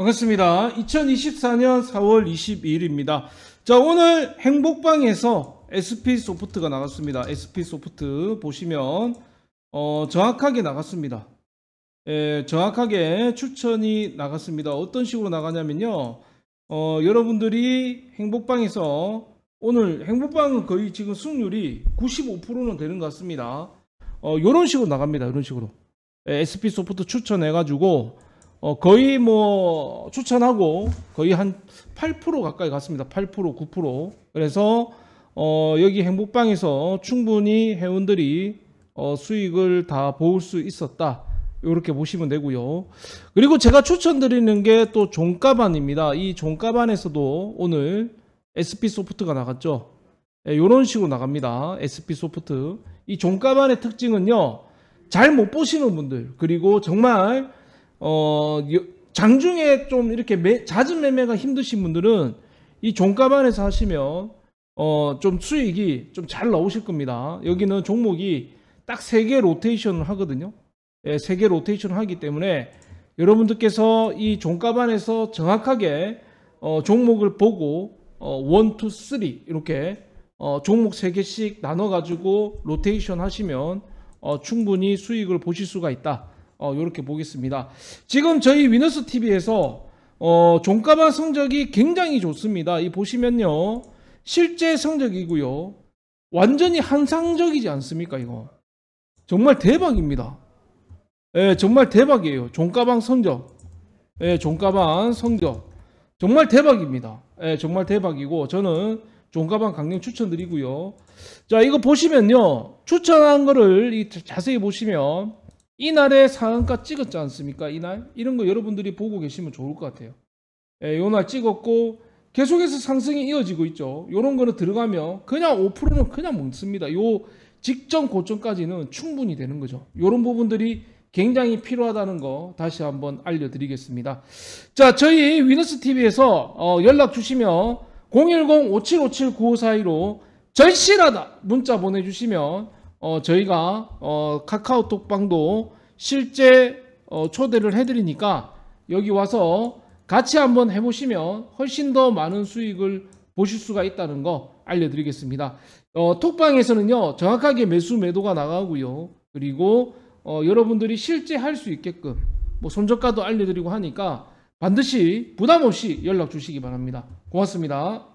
반갑습니다. 2024년 4월 22일입니다. 자, 오늘 행복방에서 SP 소프트가 나갔습니다. SP 소프트 보시면 어, 정확하게 나갔습니다. 예, 정확하게 추천이 나갔습니다. 어떤 식으로 나가냐면요. 어, 여러분들이 행복방에서 오늘 행복방은 거의 지금 승률이 95%는 되는 것 같습니다. 어, 이런 식으로 나갑니다. 이런 식으로. 예, SP 소프트 추천해가지고 어, 거의 뭐 추천하고 거의 한 8% 가까이 갔습니다. 8% 9% 그래서 어, 여기 행복방에서 충분히 회원들이 어, 수익을 다보울수 있었다. 이렇게 보시면 되고요. 그리고 제가 추천드리는 게 또 종가반입니다. 이 종가반에서도 오늘 SP소프트가 나갔죠. 이런 예, 식으로 나갑니다. SP소프트. 이 종가반의 특징은요. 잘 못 보시는 분들 그리고 정말 어 장중에 좀 이렇게 매, 잦은 매매가 힘드신 분들은 이 종가 반에서 하시면 어좀 수익이 좀 잘 나오실 겁니다. 여기는 종목이 딱 3개 로테이션을 하거든요. 예, 3개 로테이션을 하기 때문에 여러분들께서 이 종가반에서 정확하게 어, 종목을 보고 어, 1, 2, 3 이렇게 어, 종목 3개씩 나눠가지고 로테이션 하시면 어, 충분히 수익을 보실 수가 있다. 어, 이렇게 보겠습니다. 지금 저희 위너스 TV에서 어, 종가반 성적이 굉장히 좋습니다. 이 보시면요. 실제 성적이고요. 완전히 한상적이지 않습니까, 이거? 정말 대박입니다. 예, 정말 대박이에요. 종가방 성적. 예, 종가방 성적. 정말 대박입니다. 예, 정말 대박이고 저는 종가방 강력 추천드리고요. 자, 이거 보시면요. 추천한 거를 자세히 보시면 이날에 상한가 찍었지 않습니까? 이날 이런 거 여러분들이 보고 계시면 좋을 것 같아요. 예, 요 날 찍었고 계속해서 상승이 이어지고 있죠. 요런 거는 들어가면 그냥 5%는 그냥 멈습니다요 직전 고점까지는 충분히 되는 거죠. 요런 부분들이 굉장히 필요하다는 거 다시 한번 알려드리겠습니다. 자, 저희 위너스TV에서 어, 연락 주시면 010-5757-9542로 절실하다 문자 보내주시면 어, 저희가 어, 카카오톡방도 실제 어, 초대를 해드리니까 여기 와서 같이 한번 해보시면 훨씬 더 많은 수익을 보실 수가 있다는 거 알려드리겠습니다. 어, 톡방에서는요 정확하게 매수 매도가 나가고요 그리고 어, 여러분들이 실제 할 수 있게끔 뭐 손절가도 알려드리고 하니까 반드시 부담 없이 연락 주시기 바랍니다. 고맙습니다.